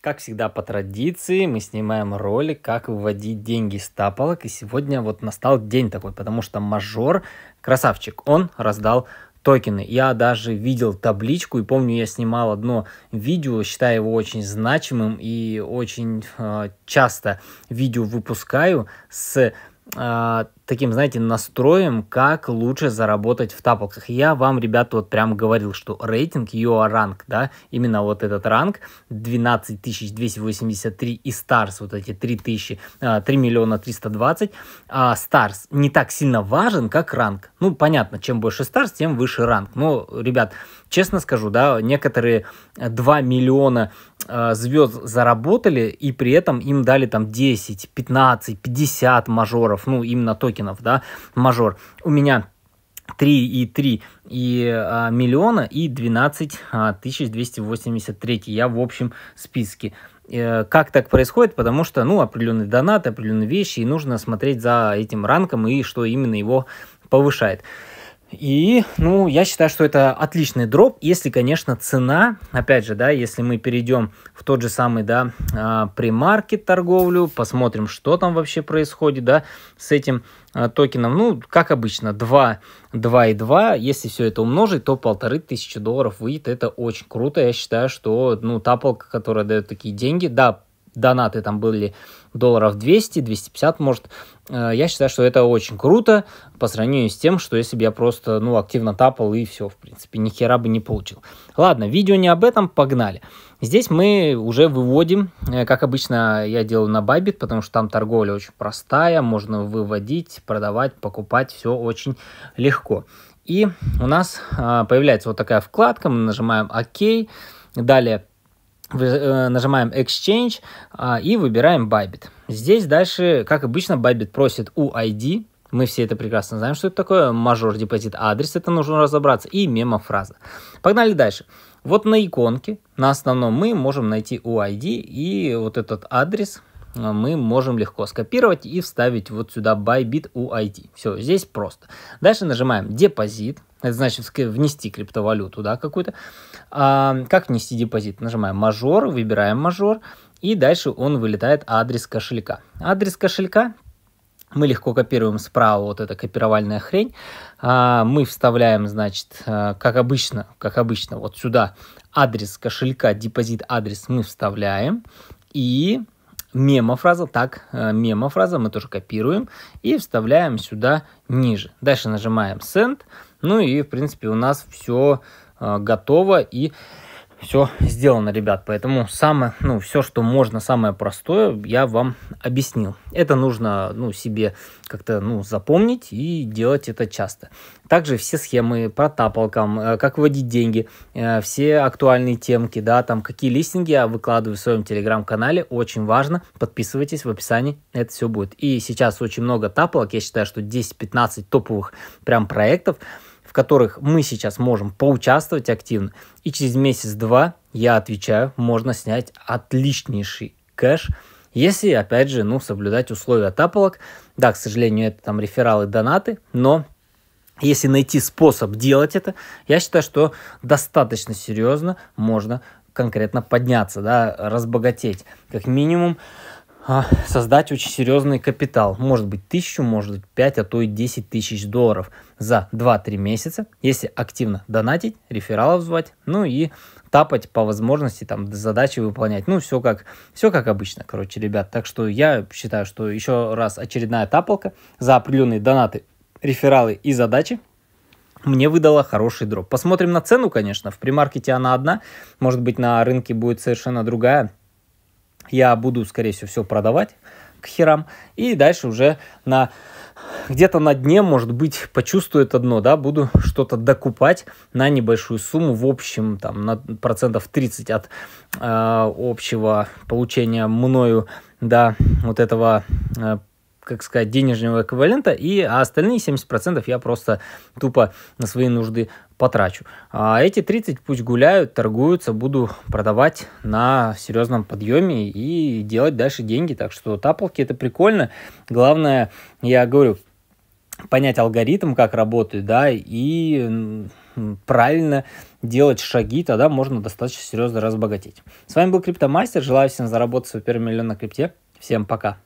Как всегда по традиции мы снимаем ролик, как выводить деньги из тапалок. И сегодня вот настал день такой, потому что мажор, красавчик, он раздал токены. Я даже видел табличку и помню, я снимал одно видео, считаю его очень значимым и очень э, часто видео выпускаю с а, таким, знаете, настроем, как лучше заработать в таплках. Я вам, ребята, вот прям говорил, что рейтинг UA ранг, да, именно вот этот ранг 12283 и старс вот эти 3000, 3 а, миллиона 320, а Stars не так сильно важен, как ранг. Ну, понятно, чем больше старс, тем выше ранг. Но, ребят, честно скажу, да, некоторые 2 миллиона Э, звезд заработали, и при этом им дали там 10, 15, 50 мажоров, ну, именно токенов, да, мажор. У меня 3,3 и, а, миллиона и 12 а, 283. Я в общем списке. Э, как так происходит? Потому что, ну, определенный донат, определенные вещи, и нужно смотреть за этим ранком и что именно его повышает. И, ну, я считаю, что это отличный дроп, если, конечно, цена, опять же, да, если мы перейдем в тот же самый, да, а, премаркет торговлю, посмотрим, что там вообще происходит, да, с этим а, токеном, ну, как обычно, 2, 2 и 2, если все это умножить, то полторы тысячи долларов выйдет, это очень круто, я считаю, что, ну, тапалка, которая дает такие деньги, да, донаты там были долларов 200, 250, может. Э, я считаю, что это очень круто по сравнению с тем, что если бы я просто, ну, активно тапал и все, в принципе, ни хера бы не получил. Ладно, видео не об этом, погнали. Здесь мы уже выводим, э, как обычно я делаю на Bybit, потому что там торговля очень простая, можно выводить, продавать, покупать, все очень легко. И у нас э, появляется вот такая вкладка, мы нажимаем ОК, далее Э, нажимаем Exchange а, и выбираем Bybit. Здесь дальше, как обычно, Bybit просит UID, мы все это прекрасно знаем, что это такое. Мажор депозит адрес, это нужно разобраться. И мемо-фраза. Погнали дальше. Вот на иконке, на основном, мы можем найти UID и вот этот адрес, а мы можем легко скопировать и вставить вот сюда Bybit UID. Все, здесь просто. Дальше нажимаем депозит. Это значит внести криптовалюту, да, какую-то. А, как внести депозит? Нажимаем мажор, выбираем мажор, и дальше он вылетает адрес кошелька. Адрес кошелька мы легко копируем справа вот эта копировальная хрень. А, мы вставляем, значит, а, как обычно, как обычно, вот сюда адрес кошелька, депозит адрес мы вставляем. И мема-фраза, так, э, мема-фраза мы тоже копируем и вставляем сюда ниже. Дальше нажимаем send, ну и, в принципе, у нас все э, готово и все сделано, ребят. Поэтому самое, ну, все, что можно, самое простое, я вам объяснил. Это нужно, ну, себе как-то, ну, запомнить и делать это часто. Также все схемы по тапалкам, э, как вводить деньги, э, все актуальные темки, да, там, какие листинги я выкладываю в своем телеграм-канале, очень важно, подписывайтесь в описании, это все будет. И сейчас очень много тапалок, я считаю, что 10-15 топовых прям проектов, в которых мы сейчас можем поучаствовать активно, и через месяц-два, я отвечаю, можно снять отличнейший кэш, если, опять же, ну, соблюдать условия тапалок. Да, к сожалению, это там рефералы, донаты, но если найти способ делать это, я считаю, что достаточно серьезно можно конкретно подняться, да, разбогатеть. Как минимум, а, создать очень серьезный капитал. Может быть, тысячу, может быть, 5, а то и 10 тысяч долларов за 2-3 месяца, если активно донатить, рефералов звать, ну и тапать по возможности, там, задачи выполнять. Ну, все как, все как обычно, короче, ребят. Так что я считаю, что еще раз очередная тапалка за определенные донаты, рефералы и задачи мне выдала хороший дроп. Посмотрим на цену, конечно. В примаркете она одна, может быть, на рынке будет совершенно другая я буду, скорее всего, все продавать к херам. И дальше уже на где-то на дне, может быть, почувствую это дно, да, буду что-то докупать на небольшую сумму, в общем, там, на процентов 30 от э, общего получения мною, да, вот этого э, как сказать, денежного эквивалента, и а остальные 70% я просто тупо на свои нужды потрачу. А эти 30 пусть гуляют, торгуются, буду продавать на серьезном подъеме и делать дальше деньги. Так что таплки это прикольно. Главное, я говорю, понять алгоритм, как работает, да, и правильно делать шаги, тогда можно достаточно серьезно разбогатеть. С вами был Криптомастер. Желаю всем заработать свой первый миллион на крипте. Всем пока.